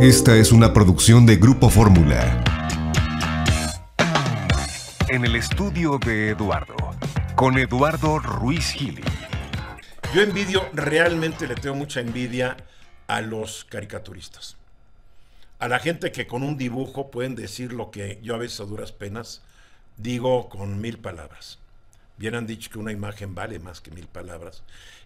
Esta es una producción de Grupo Fórmula. En el estudio de Eduardo, con Eduardo Ruiz Gili. Yo envidio, realmente le tengo mucha envidia a los caricaturistas. A la gente que con un dibujo pueden decir lo que yo a veces a duras penas digo con mil palabras. Bien han dicho que una imagen vale más que mil palabras.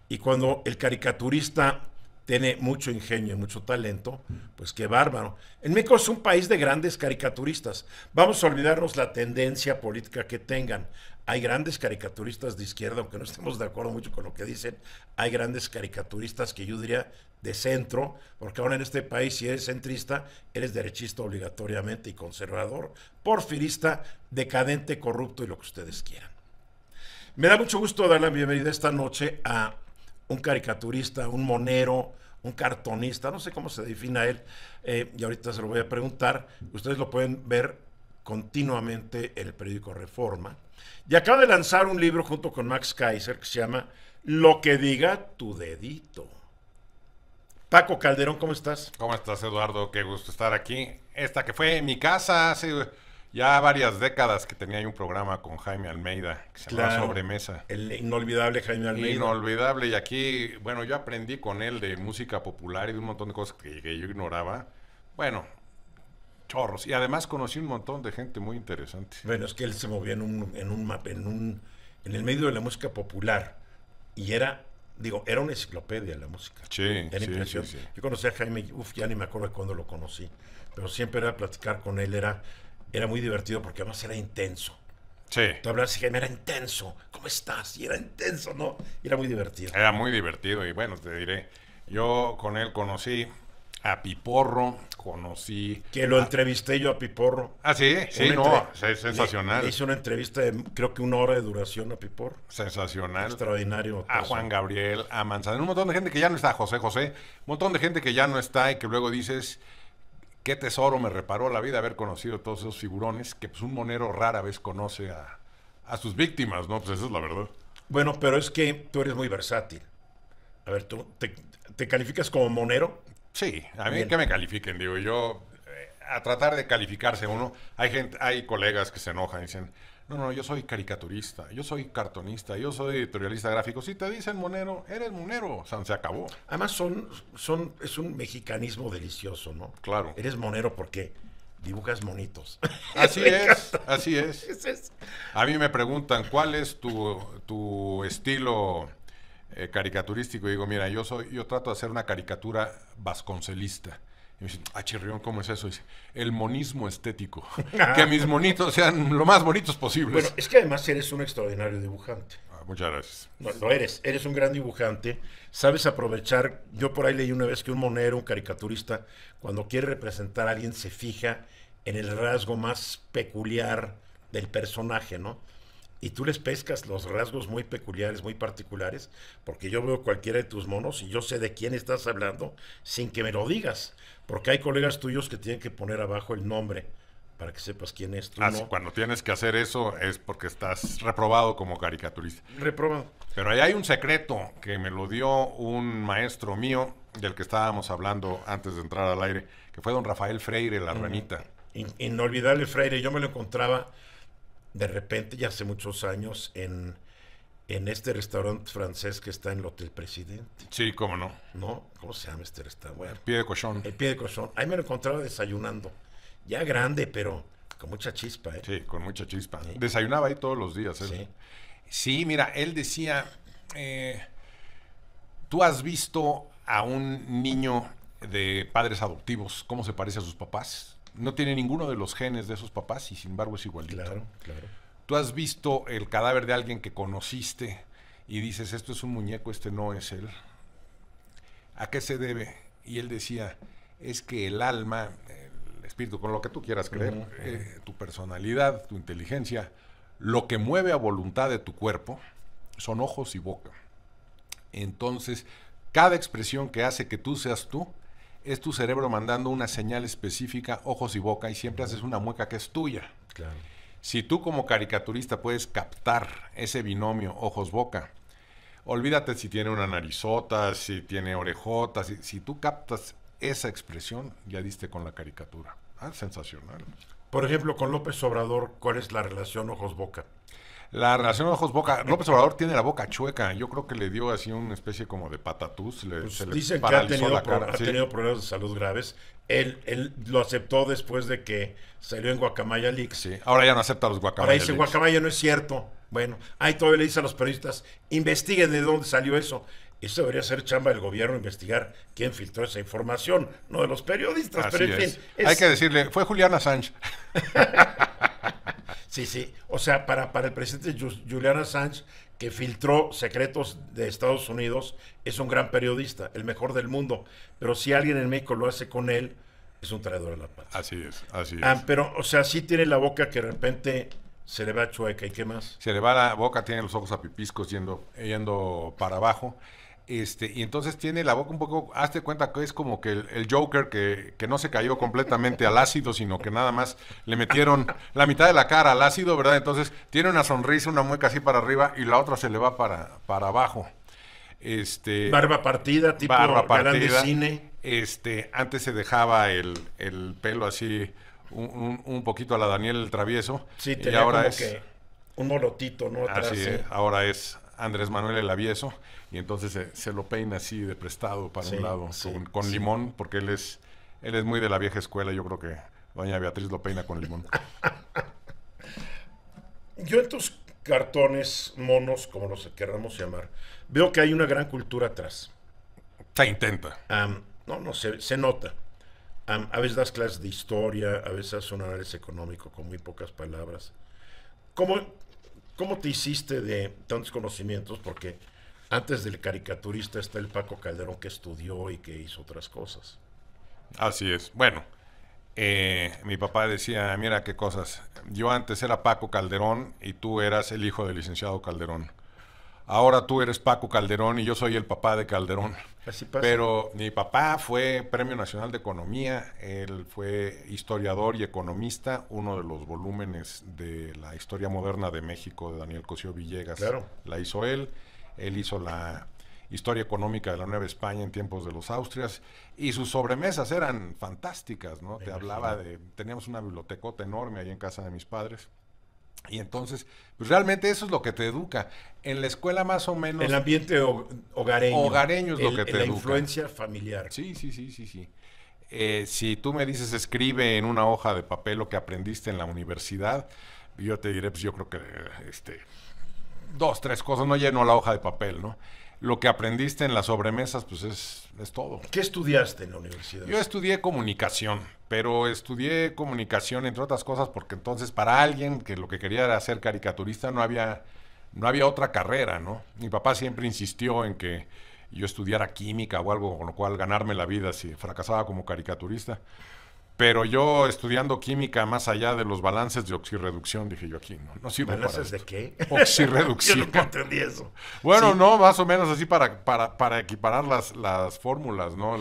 Y cuando el caricaturista tiene mucho ingenio y mucho talento, pues qué bárbaro. En México es un país de grandes caricaturistas. Vamos a olvidarnos la tendencia política que tengan. Hay grandes caricaturistas de izquierda, aunque no estemos de acuerdo mucho con lo que dicen. Hay grandes caricaturistas que yo diría de centro, porque ahora en este país si eres centrista, eres derechista obligatoriamente y conservador, porfirista, decadente, corrupto y lo que ustedes quieran. Me da mucho gusto dar la bienvenida esta noche a un caricaturista, un monero, un cartonista, no sé cómo se defina él, eh, y ahorita se lo voy a preguntar. Ustedes lo pueden ver continuamente en el periódico Reforma. Y acaba de lanzar un libro junto con Max Kaiser que se llama Lo que diga tu dedito. Paco Calderón, ¿cómo estás? ¿Cómo estás, Eduardo? Qué gusto estar aquí. Esta que fue mi casa hace ya varias décadas que tenía ahí un programa con Jaime Almeida, que se llama Sobremesa. El inolvidable Jaime Almeida. Inolvidable, y aquí, bueno, yo aprendí con él de música popular y de un montón de cosas que, yo ignoraba. Bueno, chorros. Y además conocí un montón de gente muy interesante. Bueno, es que él se movía en un, en un mapa, en un, en el medio de la música popular. Y era, digo, era una enciclopedia la música. Sí, sí, Sí, Yo conocí a Jaime, uff, ya ni me acuerdo de cuándo lo conocí. Pero siempre era platicar con él, era era muy divertido porque además era intenso. Sí. Tú hablabas y era intenso. ¿Cómo estás? Y era intenso, ¿no? Y Era muy divertido. Era muy divertido y bueno, te diré, yo con él conocí a Piporro, conocí... Que lo entrevisté yo a Piporro. Ah, sí, sí, no, sensacional. hice una entrevista de creo que una hora de duración a Piporro. Sensacional. Extraordinario. A Juan Gabriel, a Manzanero, un montón de gente que ya no está, José José, un montón de gente que ya no está y que luego dices qué tesoro me reparó la vida haber conocido todos esos figurones que pues, un monero rara vez conoce a, sus víctimas, ¿no? Pues esa es la verdad. Bueno, pero es que tú eres muy versátil. A ver, ¿tú te, calificas como monero? Sí, a mí que me califiquen, digo, yo eh, a tratar de calificarse uno, hay gente, hay colegas que se enojan y dicen, no, no, yo soy caricaturista, yo soy cartonista, yo soy editorialista gráfico. Si te dicen monero, eres monero, o se acabó. Además son, son, es un mexicanismo delicioso, ¿no? Claro. Eres monero porque dibujas monitos. Así es, así es. A mí me preguntan, ¿cuál es tu, estilo eh, caricaturístico? Y digo, mira, yo, soy, yo trato de hacer una caricatura vasconcelista. Y me dicen, ah, chirrión, ¿cómo es eso? dice, el monismo estético. que mis monitos sean lo más bonitos posibles. Bueno, es que además eres un extraordinario dibujante. Ah, muchas gracias. No, lo eres, eres un gran dibujante. Sabes aprovechar. Yo por ahí leí una vez que un monero, un caricaturista, cuando quiere representar a alguien, se fija en el rasgo más peculiar del personaje, ¿no? y tú les pescas los rasgos muy peculiares, muy particulares, porque yo veo cualquiera de tus monos y yo sé de quién estás hablando sin que me lo digas, porque hay colegas tuyos que tienen que poner abajo el nombre para que sepas quién es ah, Cuando tienes que hacer eso es porque estás reprobado como caricaturista. Reprobado. Pero ahí hay un secreto que me lo dio un maestro mío del que estábamos hablando antes de entrar al aire, que fue don Rafael Freire, la ranita. inolvidable Freire, yo me lo encontraba de repente, ya hace muchos años, en, en este restaurante francés que está en el Hotel Presidente. Sí, cómo no. ¿No? ¿Cómo se llama este restaurante? el Pie de Cochón. El Pie de Cochón. Ahí me lo encontraba desayunando. Ya grande, pero con mucha chispa, ¿eh? Sí, con mucha chispa. Desayunaba ahí todos los días, ¿eh? Sí. mira, él decía, eh, tú has visto a un niño de padres adoptivos, ¿cómo se parece a sus papás? No tiene ninguno de los genes de esos papás y sin embargo es igualito. Claro, claro. Tú has visto el cadáver de alguien que conociste y dices, esto es un muñeco, este no es él. ¿A qué se debe? Y él decía, es que el alma, el espíritu, con lo que tú quieras creer, eh, tu personalidad, tu inteligencia, lo que mueve a voluntad de tu cuerpo son ojos y boca. Entonces, cada expresión que hace que tú seas tú es tu cerebro mandando una señal específica, ojos y boca, y siempre haces una mueca que es tuya. Si tú como caricaturista puedes captar ese binomio ojos-boca, olvídate si tiene una narizota, si tiene orejotas, si, si, tú captas esa expresión, ya diste con la caricatura. Ah, sensacional. Por ejemplo, con López Obrador, ¿cuál es la relación ojos-boca? La relación de ojos-boca. López Obrador tiene la boca chueca. Yo creo que le dio así una especie como de patatús. Le, pues dicen que ha tenido, problemas de salud graves. Él, lo aceptó después de que salió en Guacamaya Leaks. Sí, ahora ya no acepta los Guacamaya Ahora dice, Guacamaya no es cierto. Bueno, ahí todavía le dice a los periodistas, investiguen de dónde salió eso. Eso debería ser chamba del gobierno, investigar quién filtró esa información, no de los periodistas. pero en fin. Hay que decirle, fue Juliana Sánchez sí, sí. O sea, para, para el presidente Julian Assange, que filtró secretos de Estados Unidos, es un gran periodista, el mejor del mundo. Pero si alguien en México lo hace con él, es un traidor a la paz. Así es, así ah, es. pero, o sea, sí tiene la boca que de repente se le va chueca. ¿Y qué más? Se le va la boca, tiene los ojos a pipiscos yendo, yendo para abajo. Este, y entonces tiene la boca un poco, hazte cuenta que es como que el, Joker que, no se cayó completamente al ácido, sino que nada más le metieron la mitad de la cara al ácido, ¿verdad? Entonces tiene una sonrisa, una mueca así para arriba y la otra se le va para, para abajo. Este, barba partida, tipo barba cine. Este, antes se dejaba el, pelo así un, poquito a la Daniel el Travieso. Sí, y ahora es, un morotito, ¿no? así, ahora es Andrés Manuel el Avieso y entonces se, lo peina así de prestado para un lado, con, limón, porque él es, él muy de la vieja escuela, yo creo que doña Beatriz lo peina con limón. yo en tus cartones, monos, como los querramos llamar, veo que hay una gran cultura atrás. Se intenta. no, no, se, nota. a veces das clases de historia, a veces haces un análisis económico con muy pocas palabras. ¿Cómo, ¿Cómo te hiciste de tantos conocimientos? Porque antes del caricaturista está el Paco Calderón que estudió y que hizo otras cosas. Así es. Bueno, eh, mi papá decía, mira qué cosas. Yo antes era Paco Calderón y tú eras el hijo del licenciado Calderón. Ahora tú eres Paco Calderón y yo soy el papá de Calderón. Pero mi papá fue Premio Nacional de Economía, él fue historiador y economista, uno de los volúmenes de la historia moderna de México de Daniel Cosío Villegas. Claro. La hizo él. Él hizo la historia económica de la Nueva España en tiempos de los Austrias y sus sobremesas eran fantásticas, ¿no? Te hablaba de, teníamos una bibliotecota enorme ahí en casa de mis padres. Y entonces, pues realmente eso es lo que te educa. En la escuela más o menos... El ambiente hogareño. Hogareño es lo que te la educa. La influencia familiar. Sí, sí, sí, sí, sí. Eh, si tú me dices, escribe en una hoja de papel lo que aprendiste en la universidad, yo te diré, pues yo creo que este, dos, tres cosas, no lleno la hoja de papel, ¿no? Lo que aprendiste en las sobremesas, pues es, es todo. ¿Qué estudiaste en la universidad? Yo estudié comunicación, pero estudié comunicación, entre otras cosas, porque entonces para alguien que lo que quería era ser caricaturista no había, no había otra carrera, ¿no? Mi papá siempre insistió en que yo estudiara química o algo con lo cual ganarme la vida si fracasaba como caricaturista. Pero yo estudiando química más allá de los balances de oxirreducción, dije yo aquí, no, no sirve ¿Balances de qué? Oxirreducción. yo nunca entendí eso. Bueno, no, más o menos así para, para, para equiparar las, las fórmulas, ¿no?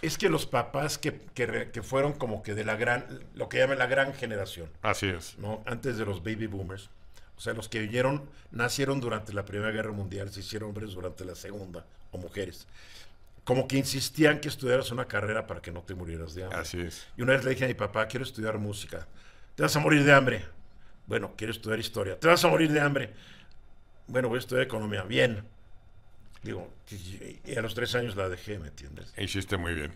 Es que los papás que, que, que, fueron como que de la gran, lo que llaman la gran generación. Así es. ¿no? Antes de los baby boomers. O sea, los que vinieron, nacieron durante la Primera Guerra Mundial, se hicieron hombres durante la Segunda, o mujeres como que insistían que estudiaras una carrera para que no te murieras de hambre. Así es. Y una vez le dije a mi papá, quiero estudiar música. Te vas a morir de hambre. Bueno, quiero estudiar historia. Te vas a morir de hambre. Bueno, voy a estudiar economía. Bien. Digo, y a los tres años la dejé, ¿me entiendes? Hiciste muy bien.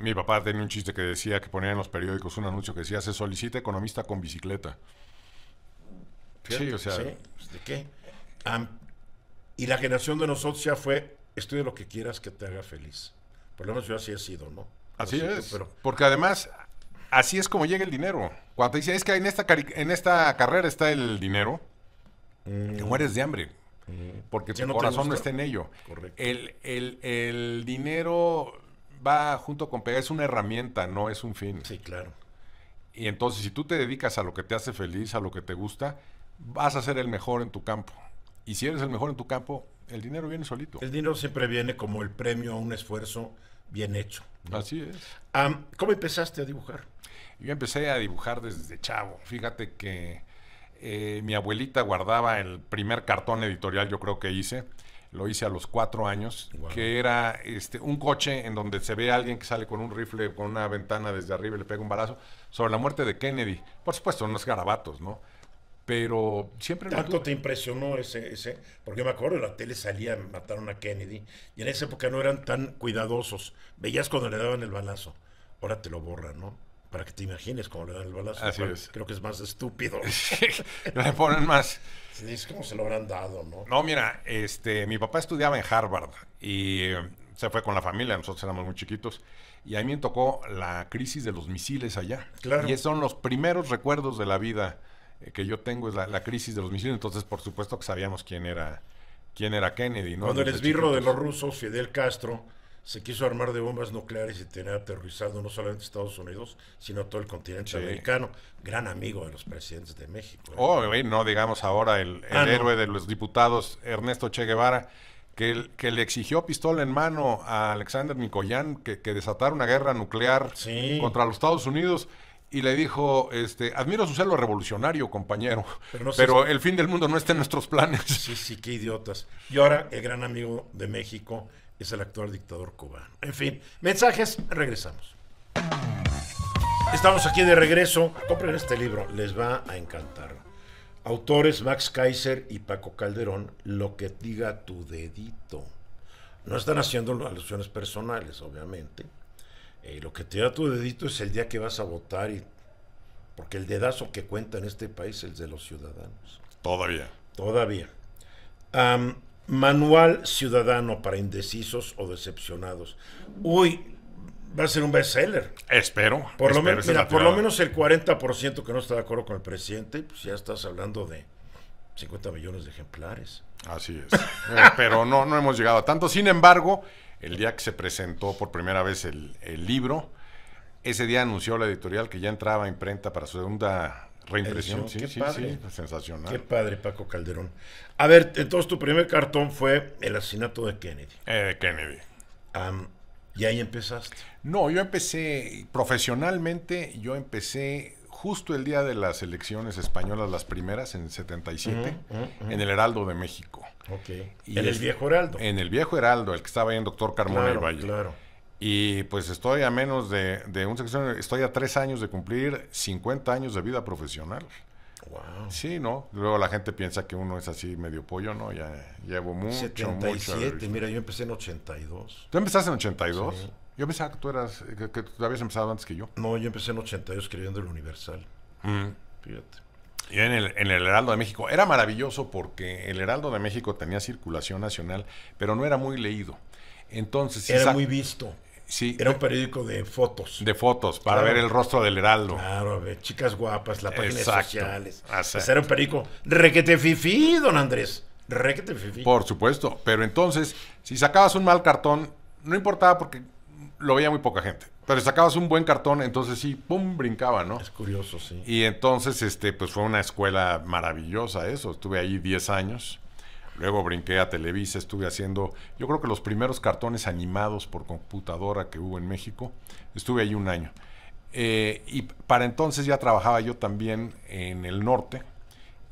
mi papá tenía un chiste que decía que ponía en los periódicos un anuncio que decía, se solicita economista con bicicleta. sí, o sea... ¿De qué? y la generación de nosotros ya fue estudia lo que quieras que te haga feliz. Por lo menos yo así he sido, ¿no? Así, es. Pero... Porque además, así es como llega el dinero. Cuando te dicen, es que en esta, en esta carrera está el dinero, te mm. mueres de hambre. Mm. Porque tu corazón no está en ello. Correcto. El, el dinero va junto con pegar, es una herramienta, no es un fin. Sí, claro. Y entonces, si tú te dedicas a lo que te hace feliz, a lo que te gusta, vas a ser el mejor en tu campo. Y si eres el mejor en tu campo, el dinero viene solito. El dinero siempre viene como el premio a un esfuerzo bien hecho. Así es. ¿Cómo empezaste a dibujar? Yo empecé a dibujar desde chavo. Fíjate que eh, mi abuelita guardaba el primer cartón editorial, yo creo que hice. Lo hice a los cuatro años, que era este, un coche en donde se ve a alguien que sale con un rifle, con una ventana desde arriba y le pega un balazo, sobre la muerte de Kennedy. Por supuesto, unos garabatos, ¿no? pero siempre... Tanto te impresionó ese, ese, porque me acuerdo en la tele salía, mataron a Kennedy, y en esa época no eran tan cuidadosos, veías cuando le daban el balazo, ahora te lo borran, ¿no? Para que te imagines cómo le dan el balazo. Así es. Creo que es más estúpido. le ponen más. es como se lo habrán dado, ¿no? No, mira, este, mi papá estudiaba en Harvard y eh, se fue con la familia, nosotros éramos muy chiquitos, y a mí me tocó la crisis de los misiles allá. Claro. Y esos son los primeros recuerdos de la vida eh, que yo tengo es la, crisis de los misiles, entonces por supuesto que sabíamos quién era, quién era Kennedy. ¿no? Cuando el esbirro de los rusos, Fidel Castro, se quiso armar de bombas nucleares y tener aterrizado no solamente Estados Unidos, sino todo el continente americano. Gran amigo de los presidentes de México. ¿eh? Oh, no digamos ahora el, ah, héroe de los diputados, Ernesto Che Guevara. Que, le exigió pistola en mano a Alexander Mikoyan que, que desatara una guerra nuclear contra los Estados Unidos y le dijo, este, admiro su celo revolucionario, compañero, pero, el fin del mundo no está en nuestros planes. Sí, sí, qué idiotas. Y ahora el gran amigo de México es el actual dictador cubano. En fin, mensajes, regresamos. Estamos aquí de regreso. Compren este libro, les va a encantar. Autores Max Kaiser y Paco Calderón, Lo que diga tu dedito. No están haciendo alusiones personales, obviamente. Eh, lo que te da tu dedito es el día que vas a votar y porque el dedazo que cuenta en este país es el de los ciudadanos. Todavía. Todavía. manual ciudadano para indecisos o decepcionados. Uy, va a ser un bestseller. Espero. Por, lo, espero mira, por lo menos el 40% que no está de acuerdo con el presidente, pues ya estás hablando de 50 millones de ejemplares. Así es. Eh, pero no, no hemos llegado a tanto. Sin embargo, el día que se presentó por primera vez el, libro. Ese día anunció la editorial que ya entraba a imprenta para su segunda reimpresión. Sí, sí, sí, pues, sensacional. Qué padre, Paco Calderón. A ver, entonces tu primer cartón fue el asesinato de Kennedy. Eh, Kennedy. ¿Y ahí empezaste? No, yo empecé profesionalmente, yo empecé justo el día de las elecciones españolas, las primeras, en 77, en el Heraldo de México. en el viejo Heraldo. En el viejo Heraldo, el que estaba ahí en Doctor Carmona del Valle. Claro. Y pues estoy a menos de, de un sección, estoy a tres años de cumplir 50 años de vida profesional. Wow. Sí, ¿no? Luego la gente piensa que uno es así medio pollo, ¿no? Ya llevo mucho, 77, mira, yo empecé en 82. ¿Tú empezaste en 82? Sí. Yo pensaba que tú eras, que, tú habías empezado antes que yo. No, yo empecé en 82 escribiendo el Universal. Mm. Fíjate. Y en el, Heraldo de México. Era maravilloso porque el Heraldo de México tenía circulación nacional, pero no era muy leído. Entonces, era muy visto. Sí, era un periódico de fotos. De fotos, para ver el rostro del Heraldo. Claro, a ver, chicas guapas, las páginas sociales. Ah, pues era un periódico requete fifí, don Andrés. Requete fifí. Por supuesto, pero entonces, si sacabas un mal cartón, no importaba porque lo veía muy poca gente. Pero sacabas un buen cartón, entonces sí, pum, brincaba, ¿no? Es curioso, sí. Y entonces, este, pues fue una escuela maravillosa eso. Estuve ahí 10 años. Luego brinqué a Televisa, estuve haciendo, yo creo que los primeros cartones animados por computadora que hubo en México. Estuve ahí un año. Eh, y para entonces ya trabajaba yo también en el norte,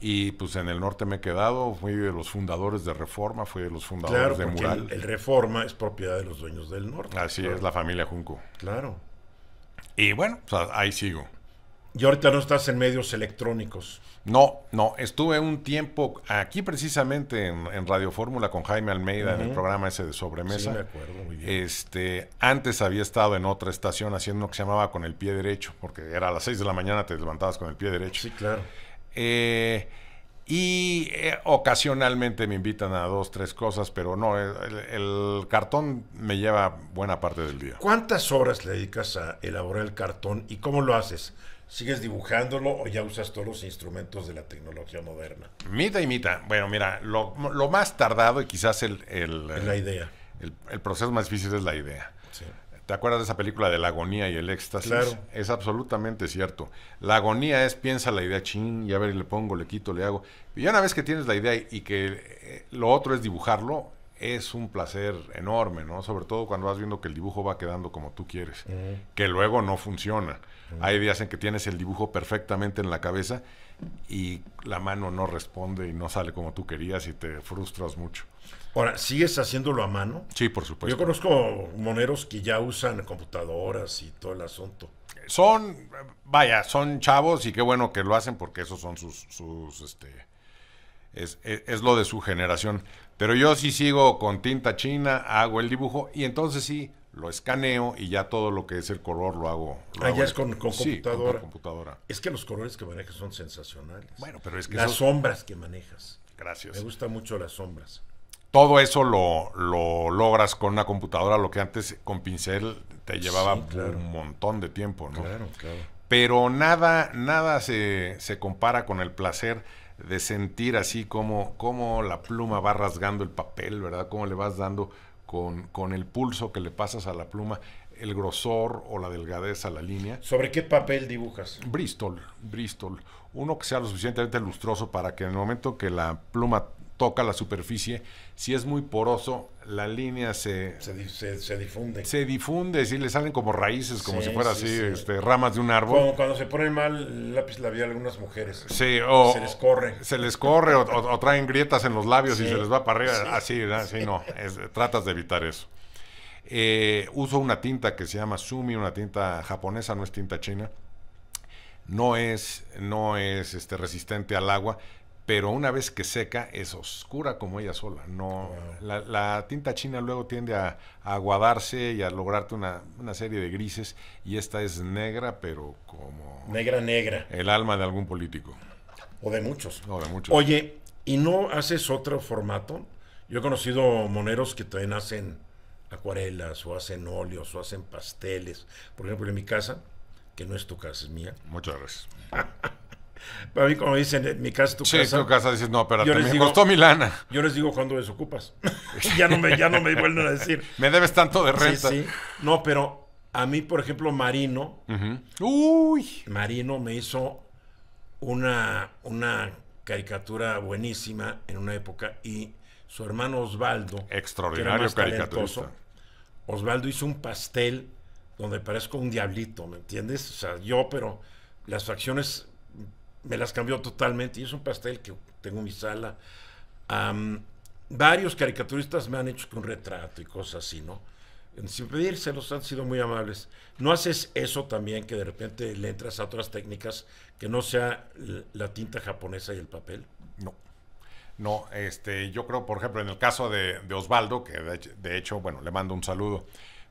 y pues en el norte me he quedado, fui de los fundadores de Reforma, fui de los fundadores de Mural. El, Reforma es propiedad de los dueños del norte. Así es, la familia Junco. Claro. Y bueno, ahí sigo. Y ahorita no estás en medios electrónicos. No, no, estuve un tiempo aquí precisamente en, Radio Fórmula con Jaime Almeida en el programa ese de sobremesa. Sí, me acuerdo, Este, antes había estado en otra estación haciendo lo que se llamaba con el pie derecho, porque era a las 6 de la mañana te levantabas con el pie derecho. Sí, claro. Eh, y eh, ocasionalmente me invitan a dos, tres cosas, pero no, el, cartón me lleva buena parte del día. ¿Cuántas horas le dedicas a elaborar el cartón y cómo lo haces? ¿Sigues dibujándolo o ya usas todos los instrumentos de la tecnología moderna? Mita y mita. Bueno, mira, lo, más tardado y quizás la idea. el proceso más difícil es la idea. ¿Te acuerdas de esa película de la agonía y el éxtasis? Claro. Es absolutamente cierto. La agonía es piensa la idea chin, y a ver, le pongo, le quito, le hago. Y una vez que tienes la idea y que eh, lo otro es dibujarlo, es un placer enorme, ¿no? Sobre todo cuando vas viendo que el dibujo va quedando como tú quieres, que luego no funciona. Hay días en que tienes el dibujo perfectamente en la cabeza y la mano no responde y no sale como tú querías y te frustras mucho. Ahora, ¿sigues haciéndolo a mano? Sí, por supuesto. Yo conozco moneros que ya usan computadoras y todo el asunto. Son, vaya, son chavos y qué bueno que lo hacen porque esos son sus, sus este, es, lo de su generación. Pero yo sí sigo con tinta china, hago el dibujo y entonces sí lo escaneo y ya todo lo que es el color lo hago. ah, ya es con, computadora. Es que los colores que manejas son sensacionales. Bueno, pero es que. Las sombras que manejas. Gracias. Me gustan mucho las sombras todo eso lo, logras con una computadora, lo que antes con pincel te llevaba un montón de tiempo, ¿no? Claro, claro. Pero nada, nada se, compara con el placer de sentir así como, la pluma va rasgando el papel, ¿verdad? Cómo le vas dando con, con el pulso que le pasas a la pluma el grosor o la delgadez a la línea. ¿Sobre qué papel dibujas? Bristol, Bristol. Uno que sea lo suficientemente lustroso para que en el momento que la pluma toca la superficie, si es muy poroso, la línea se, se, difunde. Se difunde, si le salen como raíces, como si fuera así, este, ramas de un árbol. Cuando, se pone mal lápiz labial algunas mujeres. Se les corre. Se les corre o, traen grietas en los labios y se les va para arriba. Así, así no, tratas de evitar eso. Eh, uso una tinta que se llama Sumi, una tinta japonesa, no es tinta china. No es, no es este, resistente al agua, pero una vez que seca es oscura como ella sola. No, la, tinta china luego tiende a, aguadarse y a lograrte una, una, serie de grises y esta es negra, pero como... Negra, negra. El alma de algún político. O de muchos. O de muchos. Oye, ¿y no haces otro formato? Yo he conocido moneros que también hacen acuarelas o hacen óleos o hacen pasteles. Por ejemplo, en mi casa, que no es tu casa, es mía. Muchas gracias. Para mí, como dicen, mi casa, tu casa. Sí, tu casa, dices, no, espérate, te me costó mi lana. Yo les digo cuando desocupas. ya, no me, ya no me vuelven a decir. me debes tanto de renta. Sí, No, pero a mí, por ejemplo, Marino. Uy. Marino me hizo una, una caricatura buenísima en una época y su hermano Osvaldo. Extraordinario caricaturista. Osvaldo hizo un pastel donde parezco un diablito, ¿me entiendes? O sea, yo, pero las facciones me las cambió totalmente y es un pastel que tengo en mi sala. varios caricaturistas me han hecho un retrato y cosas así, ¿no? Sin pedírselos, han sido muy amables. No haces eso también, que de repente le entras a otras técnicas que no sea la tinta japonesa y el papel. No. No, este, yo creo, por ejemplo, en el caso de, Osvaldo, que de, hecho, bueno, le mando un saludo.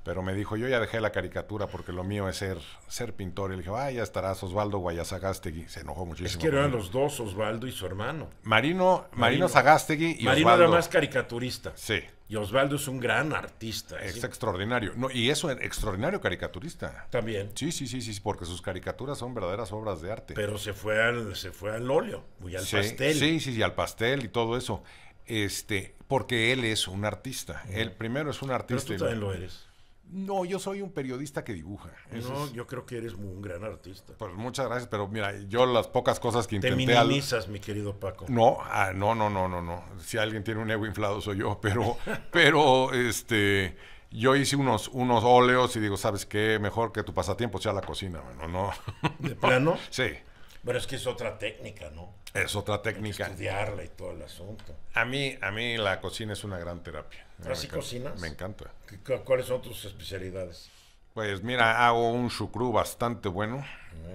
Pero me dijo, yo ya dejé la caricatura porque lo mío es ser, ser pintor. Y le dije, ah, ya estarás Osvaldo Guayasagastegui, Se enojó muchísimo. Es que eran los dos, Osvaldo y su hermano. Marino, Marino, y Marino era más caricaturista. Sí. Y Osvaldo es un gran artista. Es extraordinario. No, y eso es extraordinario caricaturista. También. Sí, sí, sí, sí, porque sus caricaturas son verdaderas obras de arte. Pero se fue al, se fue al óleo, y al pastel. Sí, sí, sí, al pastel y todo eso. Este, porque él es un artista. Él primero es un artista. Pero tú también lo eres. No, yo soy un periodista que dibuja. no, yo creo que eres un gran artista. Pues muchas gracias, pero mira, yo las pocas cosas que intenté... Te minimizas, mi querido Paco. No, ah, no, no, no, no, no. Si alguien tiene un ego inflado soy yo, pero, pero, este yo hice unos, unos óleos y digo, ¿sabes qué? Mejor que tu pasatiempo sea la cocina, bueno, ¿no? ¿De plano? sí. Pero es que es otra técnica, ¿no? Es otra técnica. estudiarla y todo el asunto. A mí, a mí la cocina es una gran terapia. ¿Así ¿Ah, me cocinas? Me encanta. ¿Cuáles son tus especialidades? Pues mira, hago un chucrú bastante bueno.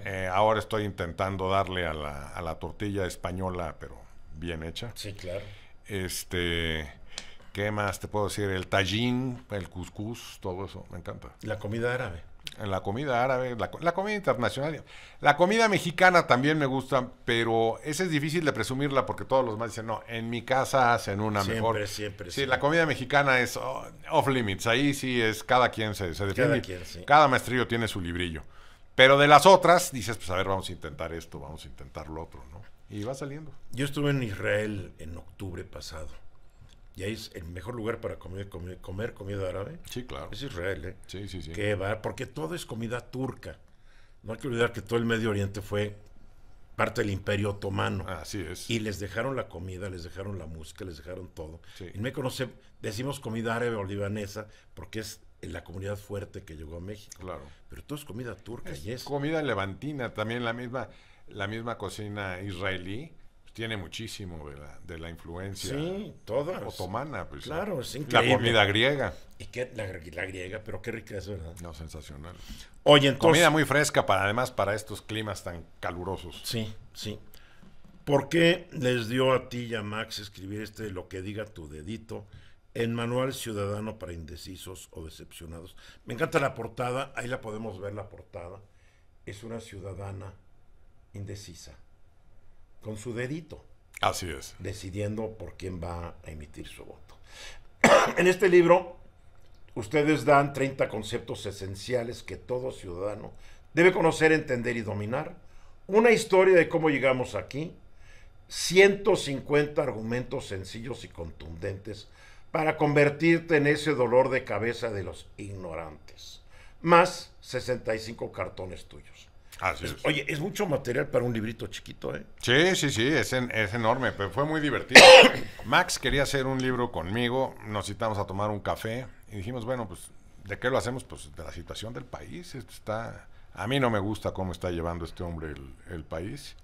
Eh, ahora estoy intentando darle a la, tortilla española, pero bien hecha. Sí, claro. Este, ¿qué más te puedo decir? El tallín, el cuscús, todo eso, me encanta. La comida árabe en la comida árabe, la, comida internacional. La comida mexicana también me gusta, pero esa es difícil de presumirla porque todos los más dicen, no, en mi casa hacen una mejor. Siempre, siempre. Sí, la comida mexicana es oh, off limits, ahí sí es cada quien se, se Cada, cada maestrillo tiene su librillo. Pero de las otras, dices, pues a ver, vamos a intentar esto, vamos a intentar lo otro, ¿no? Y va saliendo. Yo estuve en Israel en octubre pasado y ahí es el mejor lugar para comer, comida árabe. Sí, claro. Es Israel, ¿eh? Sí, sí, sí. porque todo es comida turca. No hay que olvidar que todo el Medio Oriente fue parte del Imperio Otomano. Así es. Y les dejaron la comida, les dejaron la música, les dejaron todo. y me me decimos comida árabe o libanesa porque es la comunidad fuerte que llegó a México. Claro. Pero todo es comida turca y es. Comida levantina, también la misma, la misma cocina israelí tiene muchísimo de la, influencia sí, toda otomana. Pues, claro, es increíble. La comida griega. Y la, griega, pero qué es, ¿verdad? No, sensacional. Comida muy fresca, para, además, para estos climas tan calurosos. Sí, sí. ¿Por qué les dio a ti y a Max escribir este Lo que diga tu dedito en Manual Ciudadano para Indecisos o Decepcionados? Me encanta la portada, ahí la podemos ver la portada. Es una ciudadana indecisa con su dedito. Así es. Decidiendo por quién va a emitir su voto. en este libro, ustedes dan 30 conceptos esenciales que todo ciudadano debe conocer, entender y dominar. Una historia de cómo llegamos aquí. 150 argumentos sencillos y contundentes para convertirte en ese dolor de cabeza de los ignorantes. Más 65 cartones tuyos. Oye, es mucho material para un librito chiquito, ¿eh? Sí, sí, sí, es, es enorme, pero fue muy divertido. Max quería hacer un libro conmigo, nos citamos a tomar un café y dijimos, bueno, pues, ¿de qué lo hacemos? Pues de la situación del país. está. A mí no me gusta cómo está llevando este hombre el, país.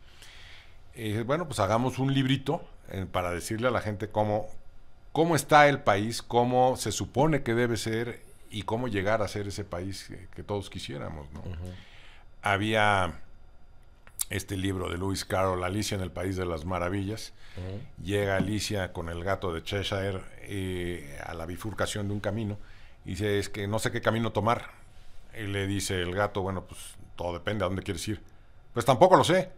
Y bueno, pues hagamos un librito eh, para decirle a la gente cómo, cómo está el país, cómo se supone que debe ser y cómo llegar a ser ese país que, todos quisiéramos, ¿no? había este libro de Lewis Carroll, Alicia en el País de las Maravillas. Llega Alicia con el gato de Cheshire eh, a la bifurcación de un camino. Y dice, es que no sé qué camino tomar. Y le dice el gato, bueno, pues todo depende a dónde quieres ir. Pues tampoco lo sé.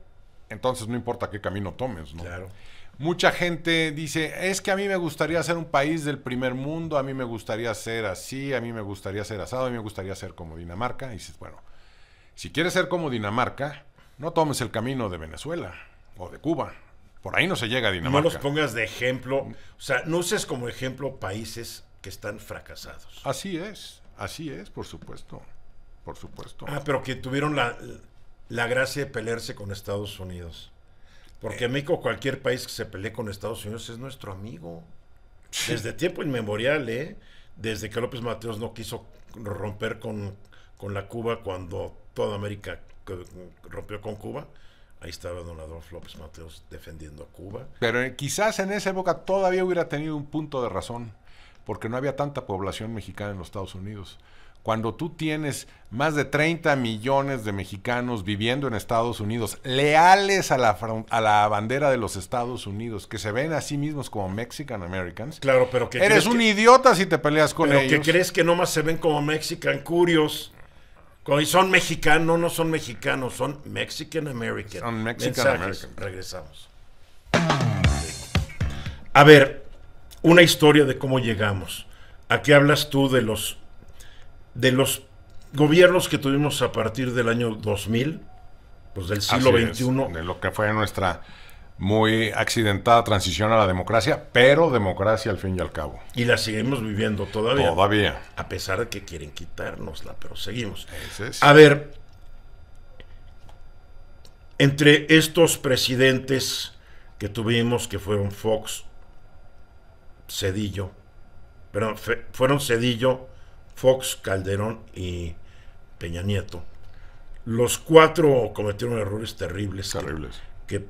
Entonces no importa qué camino tomes, ¿no? Claro. Mucha gente dice, es que a mí me gustaría ser un país del primer mundo, a mí me gustaría ser así, a mí me gustaría ser asado, a mí me gustaría ser como Dinamarca. Y dices, bueno, si quieres ser como Dinamarca, no tomes el camino de Venezuela o de Cuba. Por ahí no se llega a Dinamarca. No los pongas de ejemplo, o sea, no uses como ejemplo países que están fracasados. Así es, así es, por supuesto, por supuesto. Ah, pero que tuvieron la, gracia de pelearse con Estados Unidos. Porque eh. México, cualquier país que se pelee con Estados Unidos es nuestro amigo. Desde tiempo inmemorial, ¿eh? Desde que López Mateos no quiso romper con con la Cuba cuando toda América rompió con Cuba. Ahí estaba don Adolfo López Mateos defendiendo a Cuba. Pero eh, quizás en esa época todavía hubiera tenido un punto de razón, porque no había tanta población mexicana en los Estados Unidos. Cuando tú tienes más de 30 millones de mexicanos viviendo en Estados Unidos, leales a la, a la bandera de los Estados Unidos, que se ven a sí mismos como Mexican Americans. Claro, pero que... Eres un idiota si te peleas con pero que crees que nomás se ven como Mexican Curios. Y son mexicanos, no son mexicanos, son Mexican American. Son Mexican American. Regresamos. A ver, una historia de cómo llegamos. ¿A qué hablas tú de los de los gobiernos que tuvimos a partir del año 2000, pues del siglo de lo que fue nuestra muy accidentada transición a la democracia, pero democracia al fin y al cabo. Y la seguimos viviendo todavía. Todavía. A pesar de que quieren quitárnosla, pero seguimos. a ver, entre estos presidentes que tuvimos, que fueron Fox, Cedillo, perdón, fueron Cedillo, Fox, Calderón y Peña Nieto. Los cuatro cometieron errores terribles. Terribles. que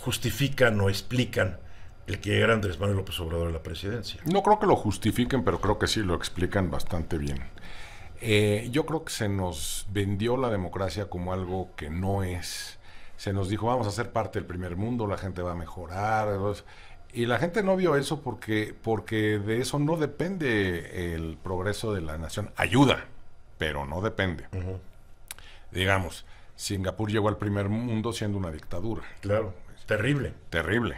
justifican o explican el que era Andrés Manuel López Obrador en la presidencia. No creo que lo justifiquen, pero creo que sí lo explican bastante bien. Eh, yo creo que se nos vendió la democracia como algo que no es. Se nos dijo, vamos a ser parte del primer mundo, la gente va a mejorar. Y la gente no vio eso porque, porque de eso no depende el progreso de la nación. Ayuda, pero no depende. Digamos, Singapur llegó al primer mundo siendo una dictadura. Claro. Terrible. Terrible.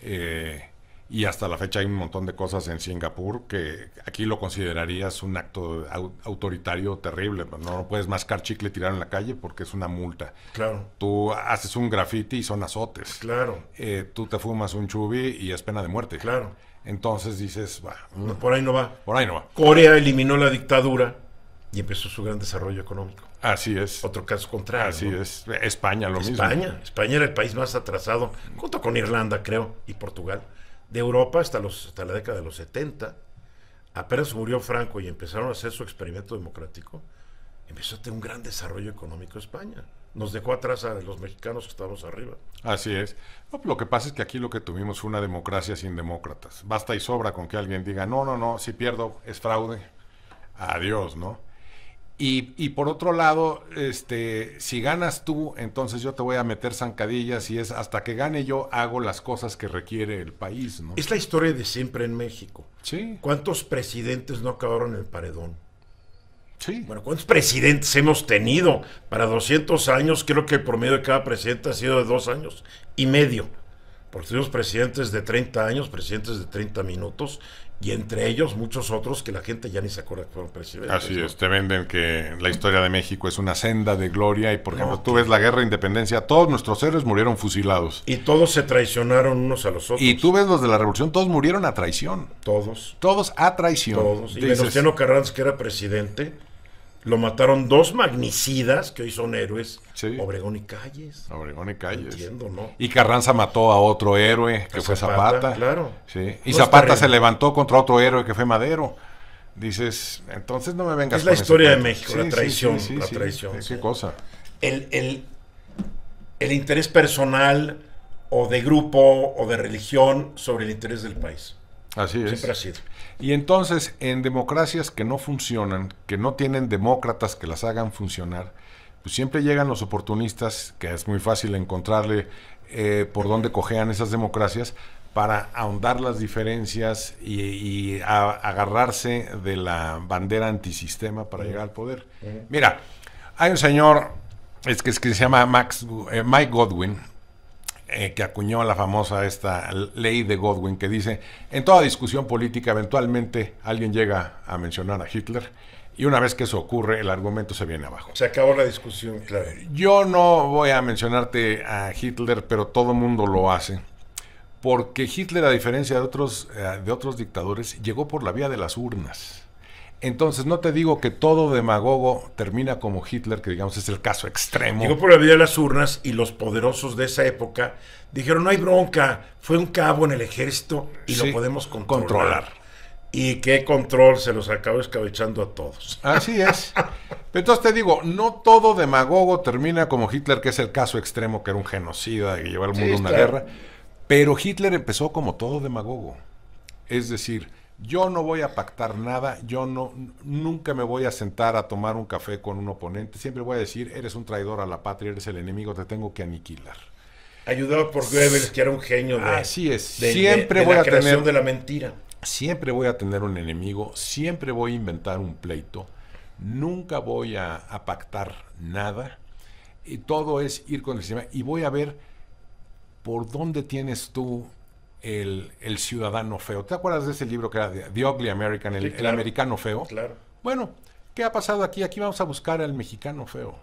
Eh, y hasta la fecha hay un montón de cosas en Singapur que aquí lo considerarías un acto autoritario terrible. No puedes mascar chicle y tirar en la calle porque es una multa. Claro. Tú haces un graffiti y son azotes. Claro. Eh, tú te fumas un chubi y es pena de muerte. Claro. Entonces dices, va. por ahí no va. Por ahí no va. Corea eliminó la dictadura y empezó su gran desarrollo económico. Así es. Otro caso contrario. Así es. España lo mismo. España. España era el país más atrasado, junto con Irlanda, creo, y Portugal, de Europa hasta, los, hasta la década de los 70. Apenas murió Franco y empezaron a hacer su experimento democrático, empezó a tener un gran desarrollo económico España. Nos dejó atrás a los mexicanos que estábamos arriba. Así es. Pues lo que pasa es que aquí lo que tuvimos fue una democracia sin demócratas. Basta y sobra con que alguien diga, no, no, no, si pierdo es fraude. Adiós, ¿no? Y, por otro lado, este, si ganas tú, entonces yo te voy a meter zancadillas y es hasta que gane yo hago las cosas que requiere el país, ¿no? Es la historia de siempre en México. Sí. ¿Cuántos presidentes no acabaron en el paredón? Bueno, ¿cuántos presidentes hemos tenido? Para 200 años, creo que el promedio de cada presidente ha sido de dos años y medio porque tuvimos presidentes de 30 años, presidentes de 30 minutos, y entre ellos muchos otros que la gente ya ni se acuerda que fueron presidentes. Así es, te venden que la historia de México es una senda de gloria y por ejemplo tú ves la guerra de independencia, todos nuestros héroes murieron fusilados. Y todos se traicionaron unos a los otros. Y tú ves los de la revolución, todos murieron a traición. Todos. Todos a traición. Todos. Y Dices, Carranz, que era presidente, lo mataron dos magnicidas que hoy son héroes. Obregón y Calles. Obregón y Calles. entiendo, ¿no? Y Carranza mató a otro héroe que fue Zapata, Claro. Y pues Zapata se levantó contra otro héroe que fue Madero. Dices, entonces no me vengas. Es la historia de México, la traición. la traición. Qué cosa. El, el interés personal o de grupo o de religión sobre el interés del país. Así es. Siempre ha sido. Y entonces, en democracias que no funcionan, que no tienen demócratas que las hagan funcionar, pues siempre llegan los oportunistas, que es muy fácil encontrarle eh, por dónde cojean esas democracias, para ahondar las diferencias y, agarrarse de la bandera antisistema para llegar al poder. Mira, hay un señor, es que, se llama Max, eh, Mike Godwin, eh, que acuñó la famosa esta ley de Godwin que dice, en toda discusión política eventualmente alguien llega a mencionar a Hitler y una vez que eso ocurre el argumento se viene abajo. Se acabó la discusión, Yo no voy a mencionarte a Hitler, pero todo el mundo lo hace. Porque Hitler, a diferencia de otros, eh, de otros dictadores, llegó por la vía de las urnas. Entonces, no te digo que todo demagogo termina como Hitler, que digamos es el caso extremo. Llegó por la vida de las urnas y los poderosos de esa época dijeron, no hay bronca, fue un cabo en el ejército y lo podemos controlar. Y qué control se los acabó escabechando a todos. Así es. Entonces te digo, no todo demagogo termina como Hitler, que es el caso extremo, que era un genocida que llevó al mundo una guerra. Pero Hitler empezó como todo demagogo. Es decir, yo no voy a pactar nada, yo no nunca me voy a sentar a tomar un café con un oponente, siempre voy a decir, eres un traidor a la patria, eres el enemigo, te tengo que aniquilar. Ayudado por Goebbels, que era un genio de, Así es, siempre voy la a creación tener, de la mentira. Siempre voy a tener un enemigo, siempre voy a inventar un pleito, nunca voy a, pactar nada. Y todo es ir con el sistema y voy a ver por dónde tienes tú el, ciudadano feo. ¿Te acuerdas de ese libro que era The Ugly American, el, americano feo? Claro. Bueno, ¿qué ha pasado aquí? Aquí vamos a buscar al mexicano feo.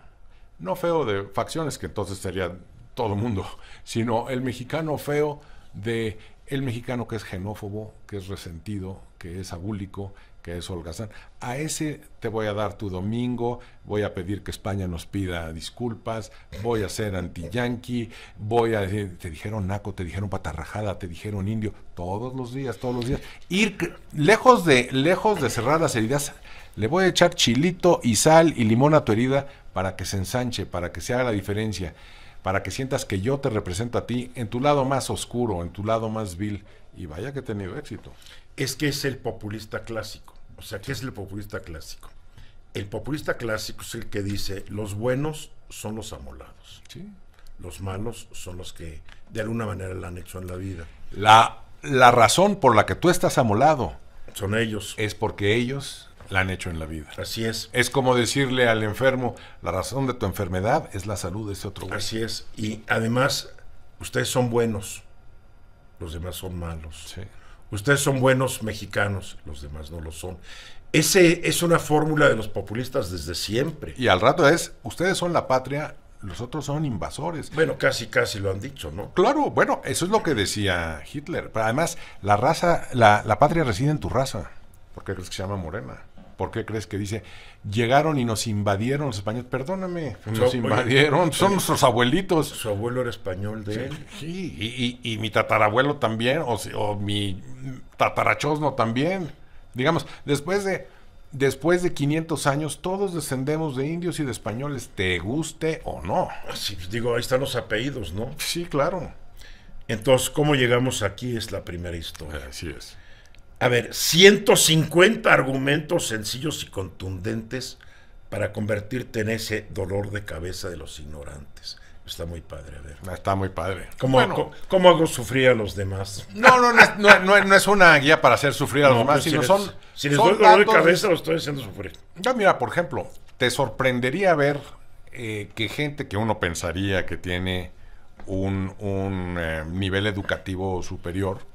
No feo de facciones, que entonces sería todo el mundo, sino el mexicano feo de el mexicano que es genófobo, que es resentido, que es abúlico, que es holgazán. A ese te voy a dar tu domingo, voy a pedir que España nos pida disculpas, voy a ser anti Yankee. voy a decir, te dijeron naco, te dijeron patarrajada, te dijeron indio, todos los días, todos los días. Ir lejos de, lejos de cerrar las heridas, le voy a echar chilito y sal y limón a tu herida para que se ensanche, para que se haga la diferencia, para que sientas que yo te represento a ti en tu lado más oscuro, en tu lado más vil. Y vaya que he tenido éxito. Es que es el populista clásico o sea, ¿qué es el populista clásico? El populista clásico es el que dice, los buenos son los amolados. Sí. Los malos son los que de alguna manera la han hecho en la vida. La, la razón por la que tú estás amolado. Son ellos. Es porque ellos la han hecho en la vida. Así es. Es como decirle al enfermo, la razón de tu enfermedad es la salud de ese otro Así es. Y además, ustedes son buenos, los demás son malos. Sí. Ustedes son buenos mexicanos, los demás no lo son. Ese es una fórmula de los populistas desde siempre. Y al rato es, ustedes son la patria, los otros son invasores. Bueno, casi, casi lo han dicho, ¿no? Claro, bueno, eso es lo que decía Hitler. Pero además, la raza, la, la patria reside en tu raza. ¿Por qué crees que se llama morena? ¿Por qué crees que dice, llegaron y nos invadieron los españoles? Perdóname, nos invadieron, son nuestros abuelitos. Su abuelo era español de él. Sí, y, mi tatarabuelo también, o, o mi tatarachosno también. Digamos, después de, después de 500 años, todos descendemos de indios y de españoles, te guste o no. Sí, pues digo, ahí están los apellidos, ¿no? Sí, claro. Entonces, ¿cómo llegamos aquí? Es la primera historia. Así es a ver, 150 argumentos sencillos y contundentes para convertirte en ese dolor de cabeza de los ignorantes. Está muy padre, a ver. Está muy padre. ¿Cómo, hago sufrir a los demás? No, no, no, no, es una guía para hacer sufrir a los demás, pues, si les, doy dolor de cabeza, los estoy haciendo sufrir. Ya, mira, por ejemplo, te sorprendería ver eh, que gente que uno pensaría que tiene un, eh, nivel educativo superior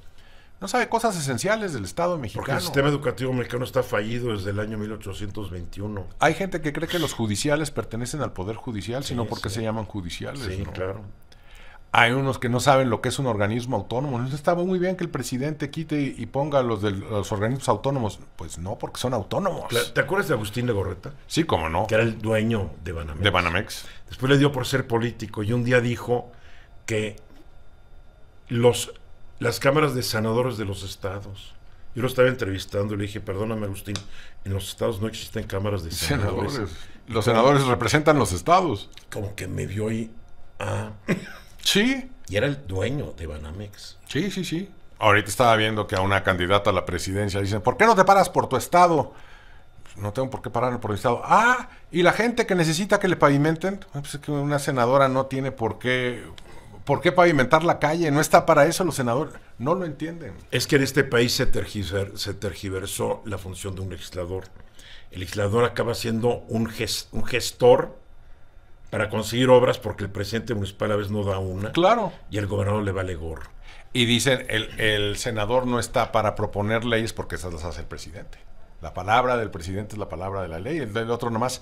no sabe cosas esenciales del Estado mexicano. Porque el sistema educativo mexicano está fallido desde el año 1821. Hay gente que cree que los judiciales pertenecen al Poder Judicial, sino porque se llaman judiciales. Sí, claro. Hay unos que no saben lo que es un organismo autónomo. No estaba muy bien que el presidente quite y ponga los de los organismos autónomos. Pues no, porque son autónomos. ¿Te acuerdas de Agustín de Gorreta? Sí, cómo no. Que era el dueño de Banamex. De Banamex. Después le dio por ser político y un día dijo que los las cámaras de senadores de los estados. Yo lo estaba entrevistando y le dije, perdóname Agustín, en los estados no existen cámaras de senadores. Los senadores representan los estados. Como que me vio ahí. Ah. Sí. Y era el dueño de Banamex. Sí, sí, sí. Ahorita estaba viendo que a una candidata a la presidencia dicen, ¿por qué no te paras por tu estado? no tengo por qué parar por el estado. Ah, y la gente que necesita que le pavimenten, ah, pues que una senadora no tiene por qué ¿Por qué pavimentar la calle? No está para eso los senadores. No lo entienden. Es que en este país se, tergiversó la función de un legislador. El legislador acaba siendo un, gestor para conseguir obras porque el presidente municipal a veces no da una. Claro. Y el gobernador le vale gorro. Y dicen, el, senador no está para proponer leyes porque esas las hace el presidente. La palabra del presidente es la palabra de la ley. El otro nomás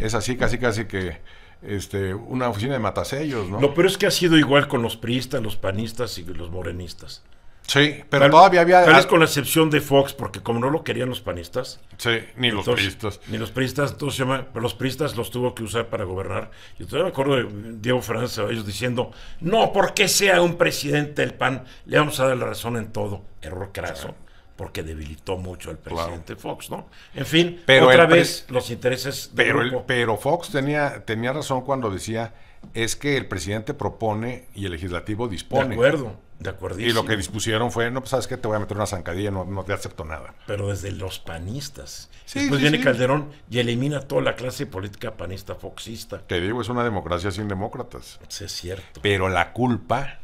es así, casi, casi que este, una oficina de matasellos, ¿no? No, pero es que ha sido igual con los priistas, los panistas y los morenistas. Sí, pero todavía había. Tal vez con la excepción de Fox, porque como no lo querían los panistas. Sí, ni los priistas. Ni los priistas, todos se llama, pero los priistas los tuvo que usar para gobernar. Yo todavía me acuerdo de Diego Fernández ellos diciendo: No, porque sea un presidente del PAN, le vamos a dar la razón en todo. Error craso porque debilitó mucho al presidente Fox, ¿no? En fin, otra vez los intereses pero, pero Fox tenía, tenía razón cuando decía es que el presidente propone y el legislativo dispone. De acuerdo, de acuerdo. Y lo que dispusieron fue, no, pues sabes que te voy a meter una zancadilla, no, no te acepto nada. Pero desde los panistas. pues Después viene Calderón y elimina toda la clase política panista foxista. Te digo, es una democracia sin demócratas. Sí, es cierto. Pero la culpa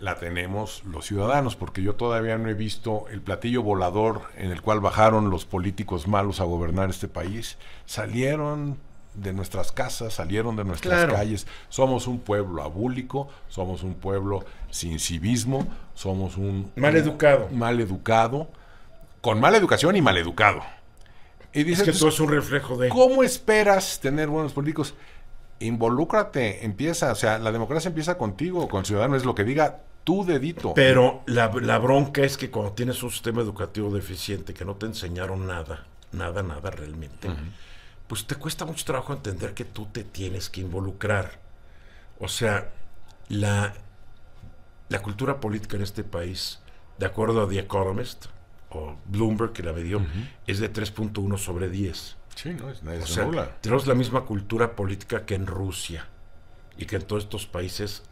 la tenemos los ciudadanos, porque yo todavía no he visto el platillo volador en el cual bajaron los políticos malos a gobernar este país. Salieron de nuestras casas, salieron de nuestras calles. Somos un pueblo abúlico, somos un pueblo sin civismo, somos un... Mal educado. mal educado, con mala educación y mal educado. Y dices, que pues, todo es un reflejo de... ¿Cómo esperas tener buenos políticos? Involúcrate, empieza, o sea, la democracia empieza contigo, con Ciudadanos, es lo que diga dedito. Pero la, bronca es que cuando tienes un sistema educativo deficiente, que no te enseñaron nada, nada, nada realmente, pues te cuesta mucho trabajo entender que tú te tienes que involucrar. O sea, la, cultura política en este país, de acuerdo a The Economist o Bloomberg que la medió, es de 3.1 sobre 10. Sí, no, es, o sea, Tenemos la misma cultura política que en Rusia y que en todos estos países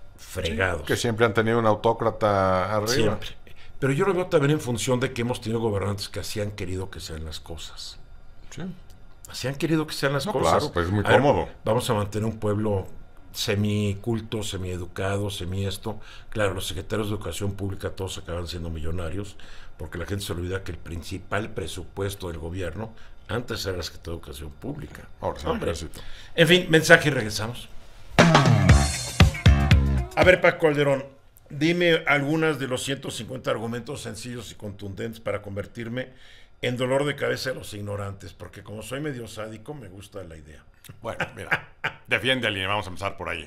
que siempre han tenido un autócrata arriba. Siempre. Pero yo lo veo también en función de que hemos tenido gobernantes que así han querido que sean las cosas. Sí. Así han querido que sean las cosas. Claro, pues es muy cómodo. vamos a mantener un pueblo semiculto, semieducado, semi esto. Claro, los secretarios de educación pública todos acaban siendo millonarios, porque la gente se olvida que el principal presupuesto del gobierno antes era la Secretaría de Educación Pública. Ahora, Hombre. En fin, mensaje y regresamos. A ver, Paco Calderón, dime algunas de los 150 argumentos sencillos y contundentes para convertirme en dolor de cabeza de los ignorantes, porque como soy medio sádico, me gusta la idea. Bueno, mira, defiende al INE, vamos a empezar por ahí.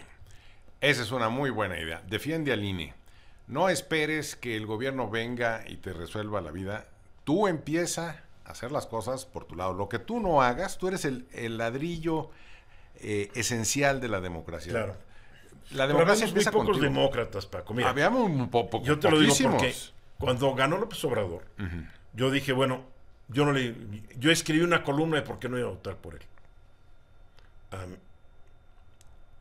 Esa es una muy buena idea. Defiende al INE. No esperes que el gobierno venga y te resuelva la vida. Tú empieza a hacer las cosas por tu lado. Lo que tú no hagas, tú eres el, ladrillo eh, esencial de la democracia. Claro. La democracia muy pocos demócratas, Paco. Mira, habíamos Yo te lo digo porque cuando ganó López Obrador, yo dije, bueno, yo no le, yo escribí una columna de por qué no iba a votar por él.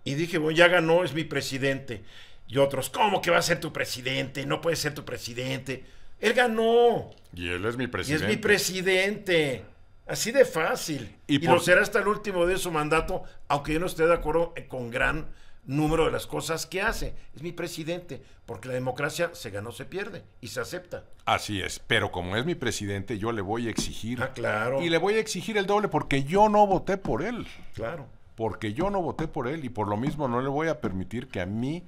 y dije, bueno, ya ganó, es mi presidente. Y otros, ¿cómo que va a ser tu presidente? No puede ser tu presidente. Él ganó. Y él es mi presidente. Y es mi presidente. Así de fácil. Y, por... lo será hasta el último de su mandato, aunque yo no esté de acuerdo con gran número de las cosas que hace. Es mi presidente, porque la democracia se ganó, se pierde y se acepta. Así es, pero como es mi presidente, yo le voy a exigir. Ah, claro. Y le voy a exigir el doble porque yo no voté por él. Claro. Porque yo no voté por él y por lo mismo no le voy a permitir que a mí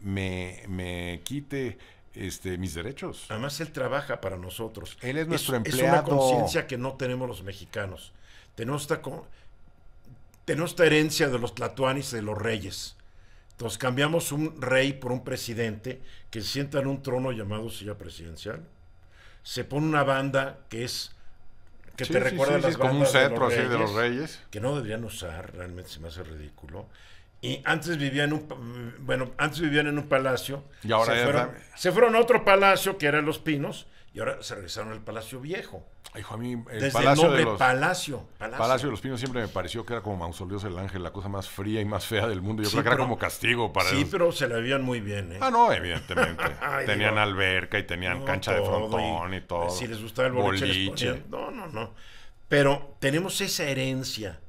me, me quite este, mis derechos. Además, él trabaja para nosotros. Él es nuestro empleado. Es una conciencia que no tenemos los mexicanos. Tenemos esta, tenemos herencia de los tlatuanis y de los reyes entonces cambiamos un rey por un presidente que se sienta en un trono llamado silla presidencial. Se pone una banda que es que te recuerda un cetro de, así de los reyes que no deberían usar, realmente se me hace ridículo. Y antes vivían en un bueno, antes vivían en un palacio. Y ahora se, fueron, se fueron a otro palacio que era Los Pinos y ahora se regresaron al Palacio Viejo. Hijo, a mí el Desde el nombre, Palacio, Palacio. de los Pinos siempre me pareció que era como Mausoleos del Ángel, la cosa más fría y más fea del mundo. Yo creo que era como castigo para Sí, pero se la veían muy bien, ¿eh? Ah, no, evidentemente. tenían alberca y tenían cancha de frontón y, pues, todo. Si les gustaba el boliche. no, no, no. Pero tenemos esa herencia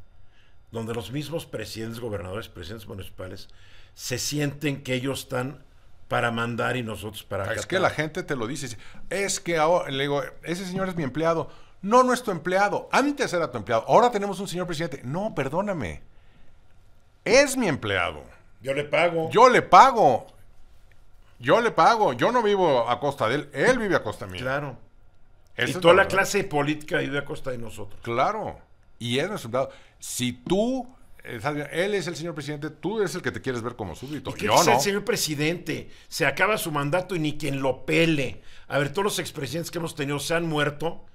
donde los mismos presidentes, gobernadores, presidentes municipales se sienten que ellos están para mandar y nosotros para... Es que la gente te lo dice, es que ahora, le digo, ese señor es mi empleado. No, no es tu empleado, antes era tu empleado, ahora tenemos un señor presidente. No, perdóname, es mi empleado. Yo le pago. Yo le pago. Yo le pago. Yo no vivo a costa de él. Él vive a costa mía. Claro. y toda la, la clase política vive a costa de nosotros. Claro. Y es nuestro empleado. Si tú eh, él es el señor presidente, tú eres el que te quieres ver como súbdito. Yo es el señor presidente. Se acaba su mandato y ni quien lo pele. A ver, todos los expresidentes que hemos tenido se han muerto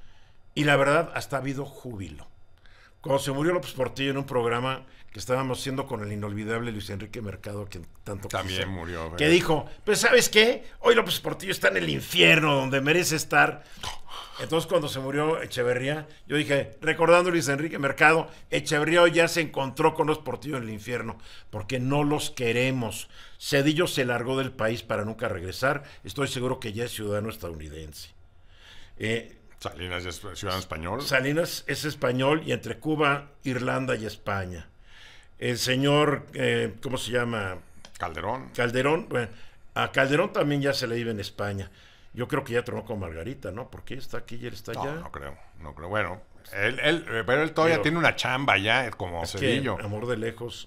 y la verdad hasta ha habido júbilo. Cuando se murió López Portillo en un programa que estábamos haciendo con el inolvidable Luis Enrique Mercado, que tanto También murió. ¿verdad? Que dijo, pues ¿sabes qué? Hoy López Portillo está en el infierno donde merece estar. Entonces cuando se murió Echeverría, yo dije, recordando a Luis Enrique Mercado, Echeverría hoy ya se encontró con los Portillo en el infierno, porque no los queremos. Cedillo se largó del país para nunca regresar. Estoy seguro que ya es ciudadano estadounidense. Eh, Salinas es ciudadano español. Salinas es español y entre Cuba, Irlanda y España. El señor, eh, ¿cómo se llama? Calderón. Calderón, bueno, a Calderón también ya se le iba en España. Yo creo que ya tronó con Margarita, ¿no? Porque está aquí y él está allá. No, creo, no creo. Bueno, él, él eh, pero él todavía tiene una chamba ya, como es Cedillo. amor de lejos.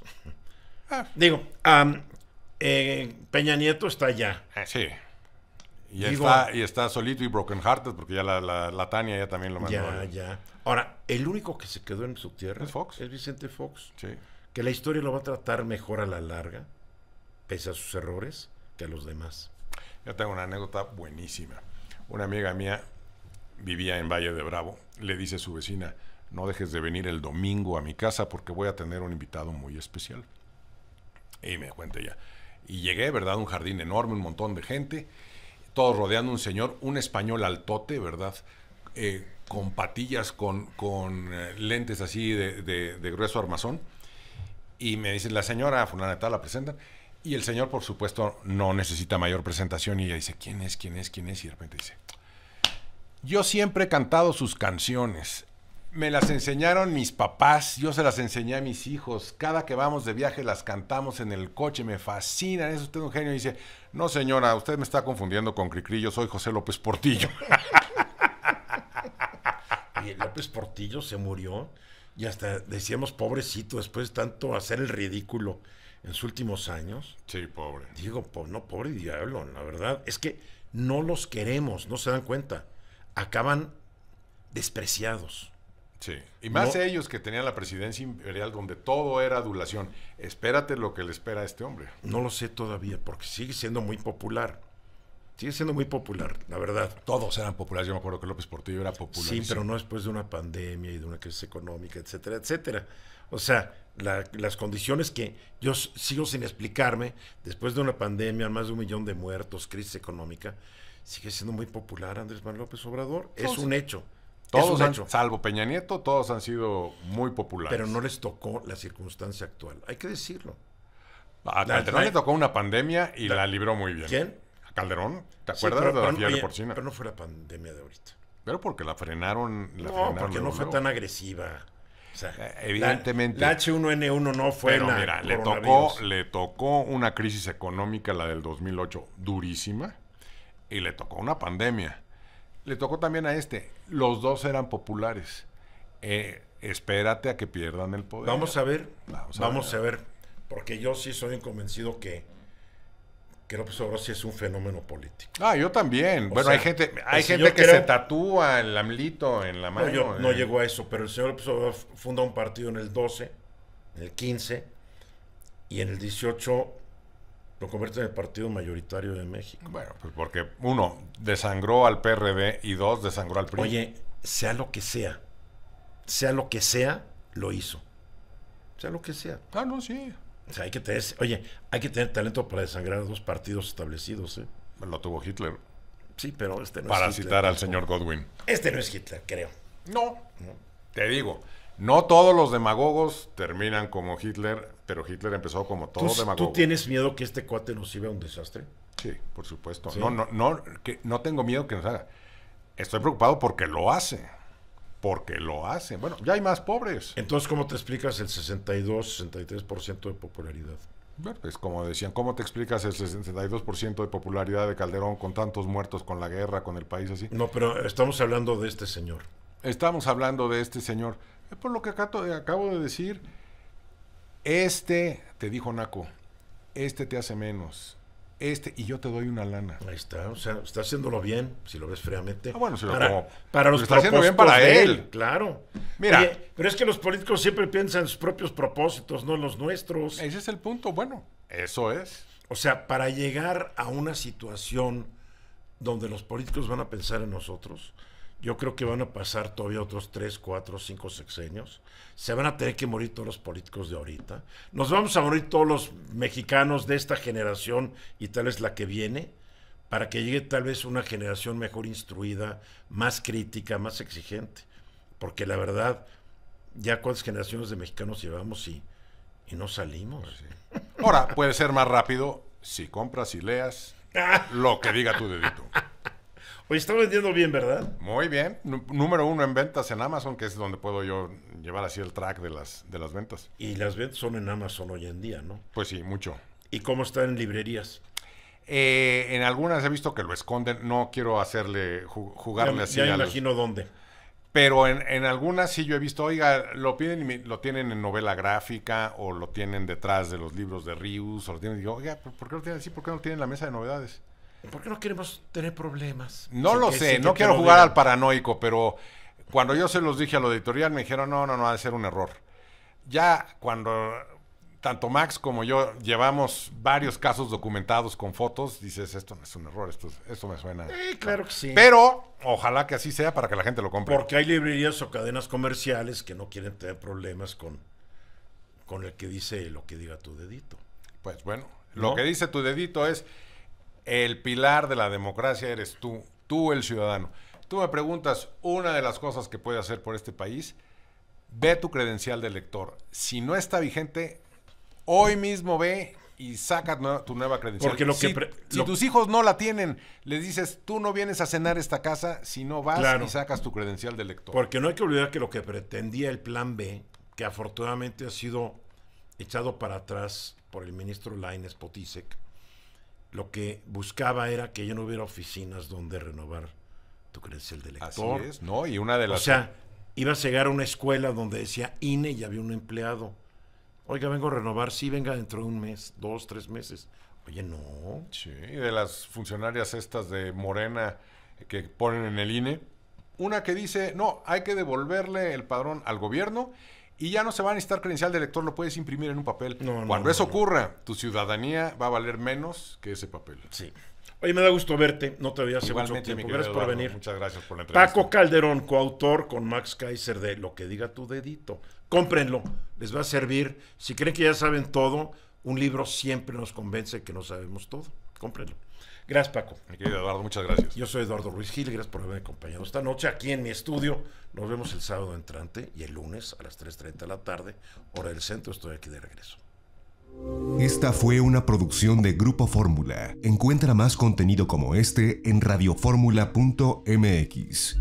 Ah. Digo, eh, Peña Nieto está allá. sí. Y, está, y solito y broken hearted porque ya la, Tania ya también lo mandó. Ya, ya. Ahora, el único que se quedó en su tierra es Fox. Es Vicente Fox. Que la historia lo va a tratar mejor a la larga, pese a sus errores, que a los demás. Yo tengo una anécdota buenísima. Una amiga mía vivía en Valle de Bravo. Le dice a su vecina, no dejes de venir el domingo a mi casa porque voy a tener un invitado muy especial. Y me cuenta ya. Y llegué, ¿verdad? Un jardín enorme, un montón de gente todos rodeando un señor, un español altote, ¿verdad? Eh, con patillas, con, con eh, lentes así de, de, grueso armazón. Y me dice, la señora fulana tal, la presentan. Y el señor, por supuesto, no necesita mayor presentación. Y ella dice, ¿quién es, quién es, quién es? Y de repente dice, yo siempre he cantado sus canciones. Me las enseñaron mis papás, yo se las enseñé a mis hijos. Cada que vamos de viaje las cantamos en el coche, me fascinan. Es usted un genio. dice, no señora, usted me está confundiendo con Cricri, yo soy José López Portillo. y López Portillo se murió y hasta decíamos, pobrecito, después de tanto hacer el ridículo en sus últimos años. Sí, pobre. Digo, no, pobre diablo, la verdad. Es que no los queremos, no se dan cuenta. Acaban despreciados. Sí, y más ellos que tenían la presidencia imperial donde todo era adulación. Espérate lo que le espera a este hombre. No lo sé todavía, porque sigue siendo muy popular. Sigue siendo muy popular, la verdad. Todos eran populares, yo me acuerdo que López Portillo era popular. Sí, pero no después de una pandemia y de una crisis económica, etcétera, etcétera. O sea, las condiciones que yo sigo sin explicarme, después de una pandemia, más de un millón de muertos, crisis económica, sigue siendo muy popular Andrés Manuel López Obrador. Es un hecho. Todos han, salvo Peña Nieto, todos han sido muy populares. Pero no les tocó la circunstancia actual, hay que decirlo. A Calderón le tocó una pandemia y la, libró muy bien. ¿Quién? A Calderón. ¿Te acuerdas de la porcina? Pero no fue la pandemia de ahorita. Pero porque la frenaron. La no, porque no fue tan agresiva. O sea, eh, evidentemente. La, H1N1 no fue pero mira, le tocó, le tocó una crisis económica, la del 2008, durísima, y le tocó una pandemia. Le tocó también a este. Los dos eran populares. Eh, espérate a que pierdan el poder. Vamos a ver. Vamos a, ver. Porque yo sí soy convencido que, que López Obrador sí es un fenómeno político. Ah, yo también. bueno, hay gente, hay gente que se tatúa el amlito en la mano. No, yo eh. no llegó a eso, pero el señor López Obrador funda un partido en el 12, en el 15, y en el 18 lo convierte en el partido mayoritario de México. Bueno, pues porque uno, desangró al PRD y dos, desangró al PRI. Oye, sea lo que sea, sea lo que sea, lo hizo. Sea lo que sea. Ah, no, sí. O sea, hay que tener, oye, hay que tener talento para desangrar a dos partidos establecidos, ¿eh? Lo tuvo Hitler. Sí, pero este no Para es Hitler, citar al señor Godwin. Este no es Hitler, creo. No. no. Te digo, no todos los demagogos terminan como Hitler pero Hitler empezó como todo de demagogo. ¿Tú tienes miedo que este cuate nos lleve a un desastre? Sí, por supuesto. No, no, no, no tengo miedo que nos haga. Estoy preocupado porque lo hace. Porque lo hace. Bueno, ya hay más pobres. Entonces, ¿cómo te explicas el 62, 63% de popularidad? Bueno, pues como decían, ¿cómo te explicas el 62% de popularidad de Calderón con tantos muertos, con la guerra, con el país así? No, pero estamos hablando de este señor. Estamos hablando de este señor. Por lo que acabo de decir, este, te dijo Naco, este te hace menos. Este, y yo te doy una lana. Ahí está, o sea, está haciéndolo bien, si lo ves fríamente. Ah, bueno, si lo para, para los está haciendo bien para él. Claro. Mira. pero es que los políticos siempre piensan en sus propios propósitos, no en los nuestros. Ese es el punto, bueno, eso es. O sea, para llegar a una situación donde los políticos van a pensar en nosotros, yo creo que van a pasar todavía otros tres, cuatro, cinco sexenios. Se van a tener que morir todos los políticos de ahorita. Nos vamos a morir todos los mexicanos de esta generación y tal vez la que viene, para que llegue tal vez una generación mejor instruida, más crítica, más exigente. Porque la verdad, ya cuántas generaciones de mexicanos llevamos y, y no salimos. Pues Ahora, puede ser más rápido si compras y leas lo que diga tu dedito. Oye, está vendiendo bien, ¿verdad? Muy bien. número uno en ventas en Amazon, que es donde puedo yo llevar así el track de las, de las ventas. Y las ventas son en Amazon hoy en día, ¿no? Pues sí, mucho. ¿Y cómo está en librerías? Eh, en algunas he visto que lo esconden. No quiero hacerle jugarle jugarle a así. Ya imagino dónde. Pero en, algunas sí yo he visto, oiga, lo piden y lo tienen en novela gráfica o lo tienen detrás de los libros de Rius o lo tienen, digo, oiga, ¿por qué lo tienen así? ¿Por qué no tienen la mesa de novedades? ¿Por qué no queremos tener problemas? No lo sé, no quiero jugar al paranoico, pero cuando yo se los dije a lo editorial me dijeron, no, no, no, va de ser un error. Ya cuando tanto Max como yo llevamos varios casos documentados con fotos, dices, esto no es un error, esto, esto me suena. Sí, claro que sí. Pero ojalá que así sea para que la gente lo compre. Porque hay librerías o cadenas comerciales que no quieren tener problemas con, con el que dice lo que diga tu dedito. Pues bueno, lo que dice tu dedito es el pilar de la democracia eres tú, tú el ciudadano. Tú me preguntas, una de las cosas que puede hacer por este país, ve tu credencial de elector. Si no está vigente, hoy mismo ve y saca tu nueva credencial. Porque si, tus hijos no la tienen, les dices, tú no vienes a cenar esta casa si no vas y sacas tu credencial de elector. Porque no hay que olvidar que lo que pretendía el plan B, que afortunadamente ha sido echado para atrás por el ministro Laines Potisek, lo que buscaba era que ya no hubiera oficinas donde renovar tu crees del lector. ¿no? Y una de las... O sea, iba a llegar a una escuela donde decía INE y había un empleado. Oiga, vengo a renovar, sí, venga dentro de un mes, dos, tres meses. Oye, no. Sí, de las funcionarias estas de Morena que ponen en el INE, una que dice, no, hay que devolverle el padrón al gobierno y ya no se va a necesitar credencial de lector, lo puedes imprimir en un papel. No, Cuando eso ocurra, tu ciudadanía va a valer menos que ese papel. Sí. Oye, me da gusto verte, no te había hace mucho tiempo. Gracias por venir. Muchas gracias por la entrevista. Paco Calderón, coautor con Max Kaiser de Lo que diga tu dedito. Cómprenlo, les va a servir. Si creen que ya saben todo, un libro siempre nos convence que no sabemos todo. Cómprenlo. Gracias, Paco. Mi querido Eduardo, muchas gracias. Yo soy Eduardo Ruiz Gil, gracias por haberme acompañado esta noche aquí en mi estudio. Nos vemos el sábado entrante y el lunes a las 3.30 de la tarde, hora del centro, estoy aquí de regreso. Esta fue una producción de Grupo Fórmula. Encuentra más contenido como este en radioformula.mx.